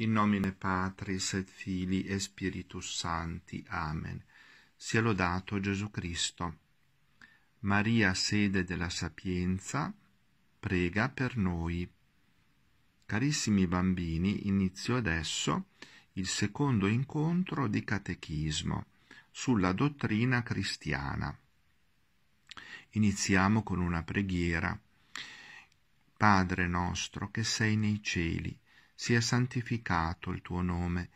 In nomine Patris et Fili e Spiritus Santi. Amen. Sia lodato Gesù Cristo. Maria, sede della sapienza, prega per noi. Carissimi bambini, inizio adesso il secondo incontro di catechismo sulla dottrina cristiana. Iniziamo con una preghiera. Padre nostro che sei nei cieli, sia santificato il tuo nome,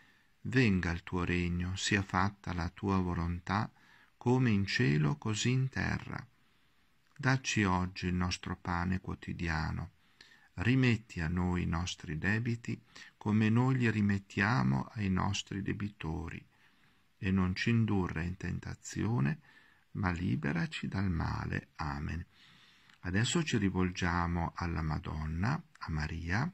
venga il tuo regno, sia fatta la tua volontà, come in cielo così in terra. Dacci oggi il nostro pane quotidiano. Rimetti a noi i nostri debiti, come noi li rimettiamo ai nostri debitori, e non ci indurre in tentazione, ma liberaci dal male. Amen. Adesso ci rivolgiamo alla Madonna, a Maria,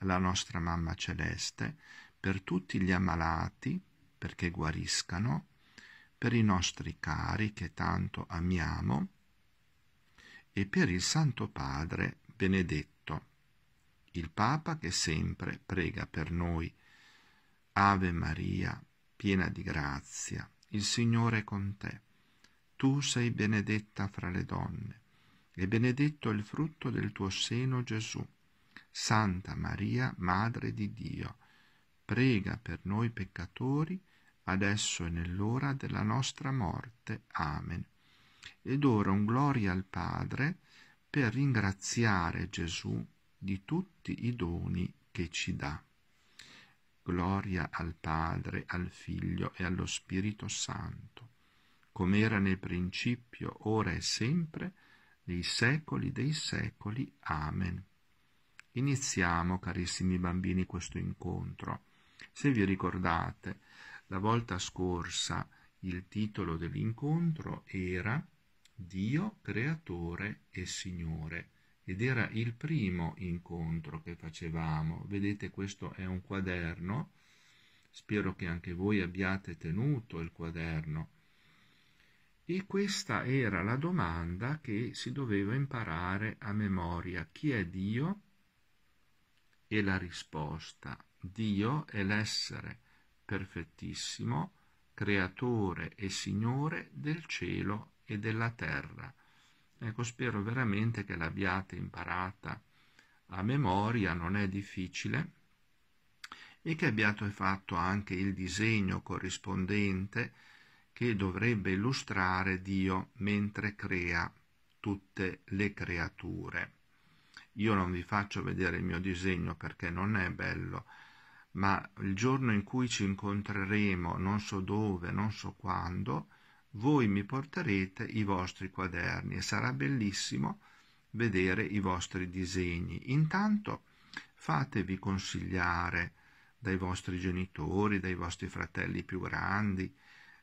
la nostra Mamma Celeste, per tutti gli ammalati, perché guariscano, per i nostri cari che tanto amiamo e per il Santo Padre benedetto, il Papa che sempre prega per noi. Ave Maria, piena di grazia, il Signore è con te. Tu sei benedetta fra le donne, e benedetto è il frutto del tuo seno Gesù. Santa Maria, Madre di Dio, prega per noi peccatori, adesso e nell'ora della nostra morte. Amen. Ed ora un gloria al Padre per ringraziare Gesù di tutti i doni che ci dà. Gloria al Padre, al Figlio e allo Spirito Santo, come era nel principio, ora e sempre, nei secoli dei secoli. Amen. Iniziamo, carissimi bambini, questo incontro. Se vi ricordate, la volta scorsa il titolo dell'incontro era Dio creatore e Signore ed era il primo incontro che facevamo. Vedete, questo è un quaderno. Spero che anche voi abbiate tenuto il quaderno. E questa era la domanda che si doveva imparare a memoria. Chi è Dio? E la risposta Dio è l'essere perfettissimo, creatore e signore del cielo e della terra. Ecco, spero veramente che l'abbiate imparata a memoria, non è difficile, e che abbiate fatto anche il disegno corrispondente che dovrebbe illustrare Dio mentre crea tutte le creature. Io non vi faccio vedere il mio disegno perché non è bello, ma il giorno in cui ci incontreremo, non so dove, non so quando, voi mi porterete i vostri quaderni e sarà bellissimo vedere i vostri disegni. Intanto fatevi consigliare dai vostri genitori, dai vostri fratelli più grandi,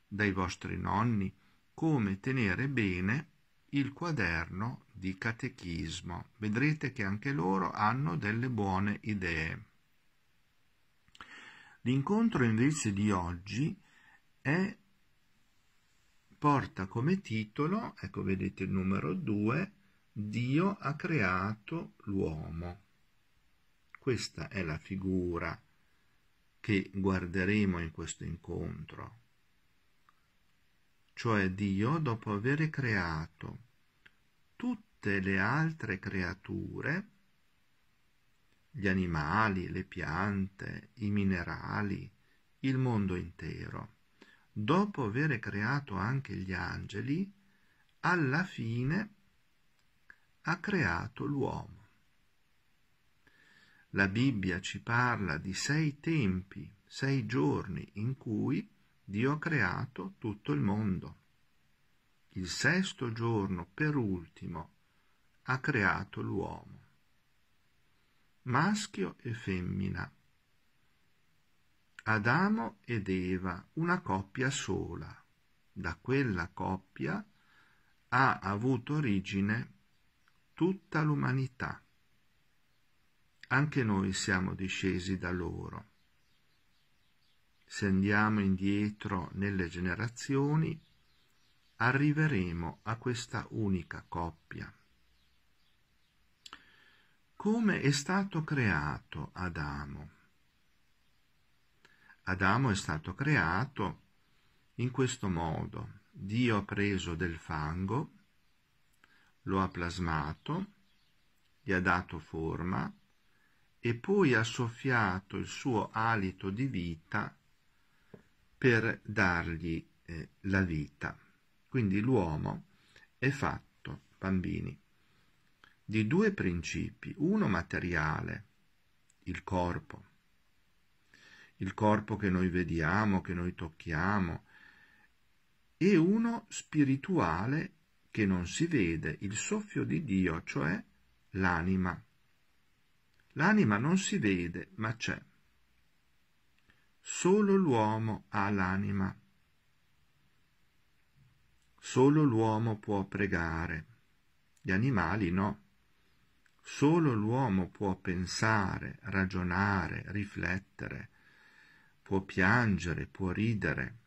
dai vostri nonni, come tenere bene il quaderno di catechismo. Vedrete che anche loro hanno delle buone idee. L'incontro invece di oggi è, porta come titolo, ecco vedete il numero 2, Dio ha creato l'uomo. Questa è la figura che guarderemo in questo incontro. Cioè Dio, dopo aver creato tutte le altre creature, gli animali, le piante, i minerali, il mondo intero, dopo aver creato anche gli angeli, alla fine ha creato l'uomo. La Bibbia ci parla di sei tempi, sei giorni in cui Dio ha creato tutto il mondo il sesto giorno per ultimo ha creato l'uomo, maschio e femmina. Adamo ed Eva, una coppia sola. Da quella coppia ha avuto origine tutta l'umanità. Anche noi siamo discesi da loro. Se andiamo indietro nelle generazioni, arriveremo a questa unica coppia. Come è stato creato Adamo? Adamo è stato creato in questo modo. Dio ha preso del fango, lo ha plasmato, gli ha dato forma e poi ha soffiato il suo alito di vita per dargli eh, la vita. Quindi l'uomo è fatto, bambini, di due principi, uno materiale, il corpo, il corpo che noi vediamo, che noi tocchiamo, e uno spirituale che non si vede, il soffio di Dio, cioè l'anima. L'anima non si vede, ma c'è. Solo l'uomo ha l'anima. Solo l'uomo può pregare, gli animali no. Solo l'uomo può pensare, ragionare, riflettere, può piangere, può ridere.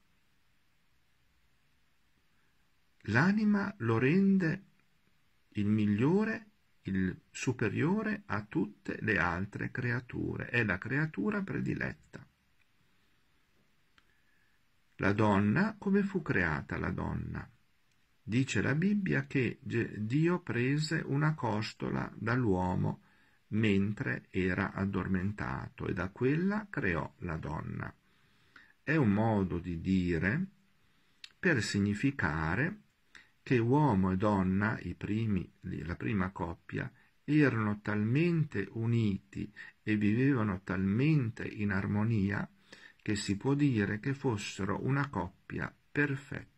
L'anima lo rende il migliore, il superiore a tutte le altre creature, è la creatura prediletta. La donna, come fu creata la donna? Dice la Bibbia che Dio prese una costola dall'uomo mentre era addormentato e da quella creò la donna. È un modo di dire per significare che uomo e donna, primi, la prima coppia, erano talmente uniti e vivevano talmente in armonia che si può dire che fossero una coppia perfetta.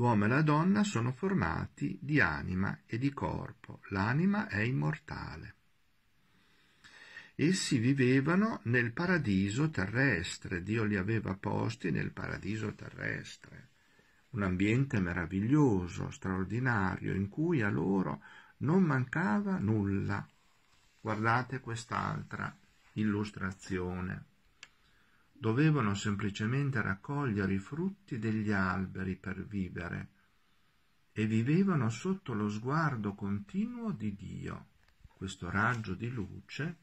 L'uomo e la donna sono formati di anima e di corpo. L'anima è immortale. Essi vivevano nel paradiso terrestre, Dio li aveva posti nel paradiso terrestre, un ambiente meraviglioso, straordinario, in cui a loro non mancava nulla. Guardate quest'altra illustrazione dovevano semplicemente raccogliere i frutti degli alberi per vivere e vivevano sotto lo sguardo continuo di Dio. Questo raggio di luce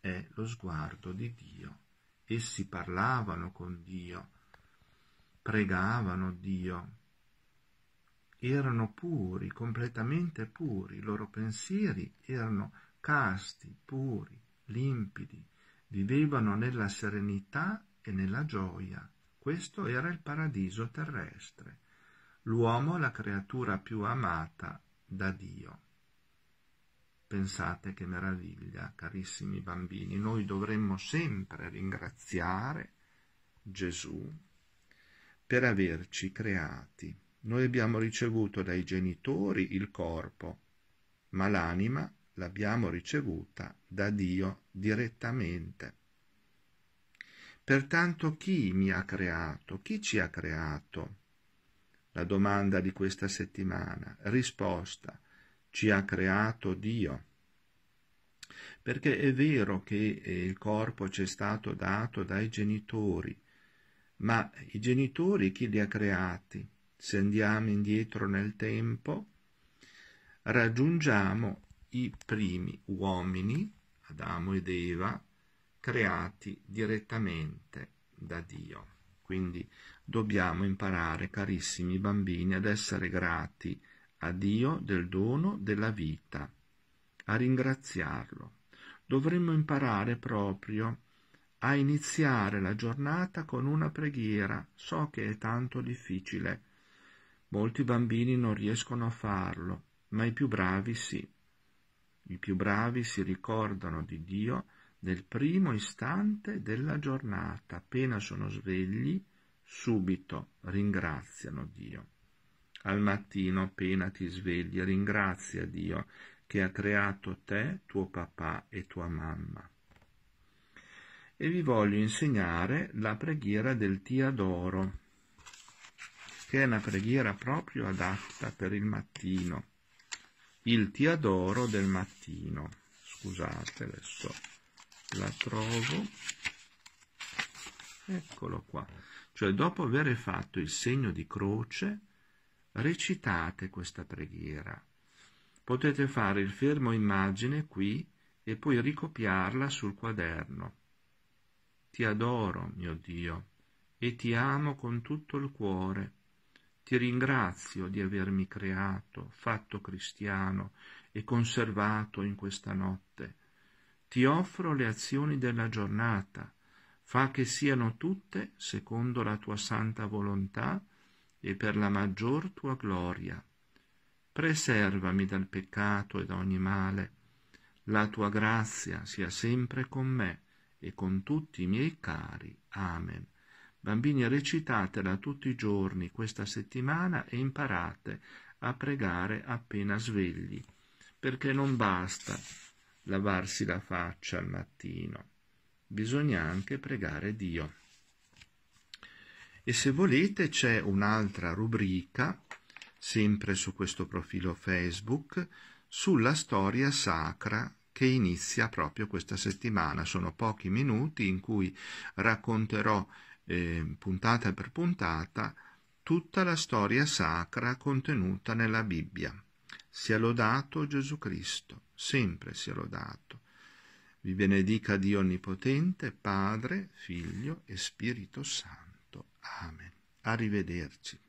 è lo sguardo di Dio. Essi parlavano con Dio, pregavano Dio, erano puri, completamente puri, i loro pensieri erano casti, puri, limpidi, Vivevano nella serenità e nella gioia. Questo era il paradiso terrestre. L'uomo la creatura più amata da Dio. Pensate che meraviglia, carissimi bambini, noi dovremmo sempre ringraziare Gesù per averci creati. Noi abbiamo ricevuto dai genitori il corpo, ma l'anima l'abbiamo ricevuta da Dio direttamente. Pertanto chi mi ha creato? Chi ci ha creato? La domanda di questa settimana. Risposta. Ci ha creato Dio. Perché è vero che eh, il corpo ci è stato dato dai genitori, ma i genitori chi li ha creati? Se andiamo indietro nel tempo, raggiungiamo i primi uomini, Adamo ed Eva, creati direttamente da Dio. Quindi dobbiamo imparare, carissimi bambini, ad essere grati a Dio del dono della vita, a ringraziarlo. Dovremmo imparare proprio a iniziare la giornata con una preghiera. So che è tanto difficile. Molti bambini non riescono a farlo, ma i più bravi sì. I più bravi si ricordano di Dio nel primo istante della giornata, appena sono svegli, subito ringraziano Dio. Al mattino, appena ti svegli, ringrazia Dio che ha creato te, tuo papà e tua mamma. E vi voglio insegnare la preghiera del Ti adoro, che è una preghiera proprio adatta per il mattino il Tiadoro del mattino. Scusate, adesso la trovo. Eccolo qua. Cioè, dopo aver fatto il segno di croce, recitate questa preghiera. Potete fare il fermo immagine qui e poi ricopiarla sul quaderno. Ti adoro, mio Dio, e ti amo con tutto il cuore ti ringrazio di avermi creato, fatto cristiano e conservato in questa notte. Ti offro le azioni della giornata, fa che siano tutte secondo la tua santa volontà e per la maggior tua gloria. Preservami dal peccato e da ogni male. La tua grazia sia sempre con me e con tutti i miei cari. Amen. Bambini, recitatela tutti i giorni questa settimana e imparate a pregare appena svegli, perché non basta lavarsi la faccia al mattino, bisogna anche pregare Dio. E se volete c'è un'altra rubrica, sempre su questo profilo Facebook, sulla storia sacra che inizia proprio questa settimana. Sono pochi minuti in cui racconterò eh, puntata per puntata, tutta la storia sacra contenuta nella Bibbia. Sia lodato Gesù Cristo, sempre sia lodato. Vi benedica Dio Onnipotente, Padre, Figlio e Spirito Santo. Amen. Arrivederci.